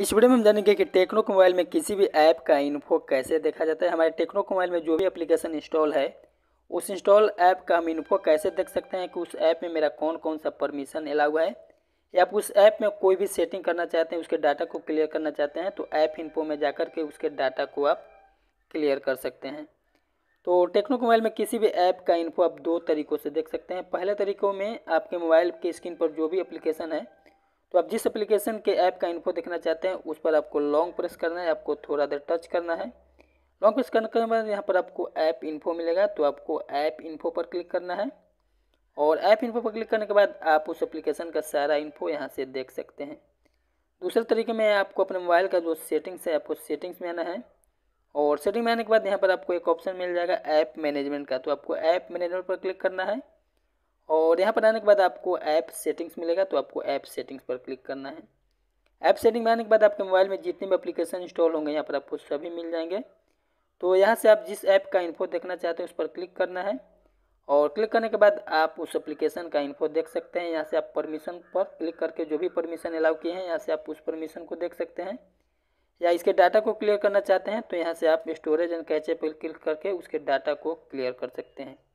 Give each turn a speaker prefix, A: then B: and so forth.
A: इस वीडियो में हम जानेंगे कि टेक्नो को मोबाइल में किसी भी ऐप का इन्फो कैसे देखा जाता है हमारे टेक्नो को मोबाइल में जो भी एप्लीकेशन इंस्टॉल है उस इंस्टॉल ऐप का हम इन्फो कैसे देख सकते हैं कि उस ऐप में मेरा कौन कौन सा परमिशन अला हुआ है या आप उस ऐप में कोई भी सेटिंग करना चाहते हैं उसके डाटा को क्लियर करना चाहते हैं तो ऐप इन्फो में जाकर के उसके डाटा को आप क्लियर कर सकते हैं तो टेक्नो को मोबाइल में किसी भी ऐप का इन्फो आप दो तरीक़ों से देख सकते हैं पहले तरीक़ों में आपके मोबाइल के स्क्रीन पर जो भी अप्लीकेशन है तो आप जिस एप्लीकेशन के ऐप का इन्फो देखना चाहते हैं उस पर आपको लॉन्ग प्रेस करना है आपको थोड़ा देर टच करना है लॉन्ग प्रेस करने के बाद यहाँ पर आपको ऐप इन्फो मिलेगा तो आपको ऐप इन्फो पर क्लिक करना है और ऐप इन्फो पर क्लिक करने के बाद आप उस एप्लीकेशन का सारा इन्फो यहाँ से देख सकते हैं दूसरे तरीके में आपको अपने मोबाइल का जो सेटिंग्स है आपको सेटिंग्स में आना है और सेटिंग में आने के बाद यहाँ पर आपको एक ऑप्शन मिल जाएगा ऐप मैनेजमेंट का तो आपको ऐप मैनेजमेंट पर क्लिक करना है और यहाँ पर आने के बाद आपको ऐप सेटिंग्स मिलेगा तो आपको ऐप सेटिंग्स पर क्लिक करना है ऐप सेटिंग में आने के बाद आपके मोबाइल में जितने भी अप्लीकेशन इंस्टॉल होंगे यहाँ पर आपको सभी मिल जाएंगे तो यहाँ से आप जिस ऐप का इन्फो देखना चाहते हैं उस पर क्लिक करना है और क्लिक करने के बाद आप उस एप्लीकेशन का इन्फो देख सकते हैं यहाँ से आप परमिशन पर क्लिक करके जो भी परमिशन अलाउ किए हैं यहाँ से आप उस परमिशन को देख सकते हैं या इसके डाटा को क्लियर करना चाहते हैं तो यहाँ से आप स्टोरेज एंड कैचे पर क्लिक करके उसके डाटा को क्लियर कर सकते हैं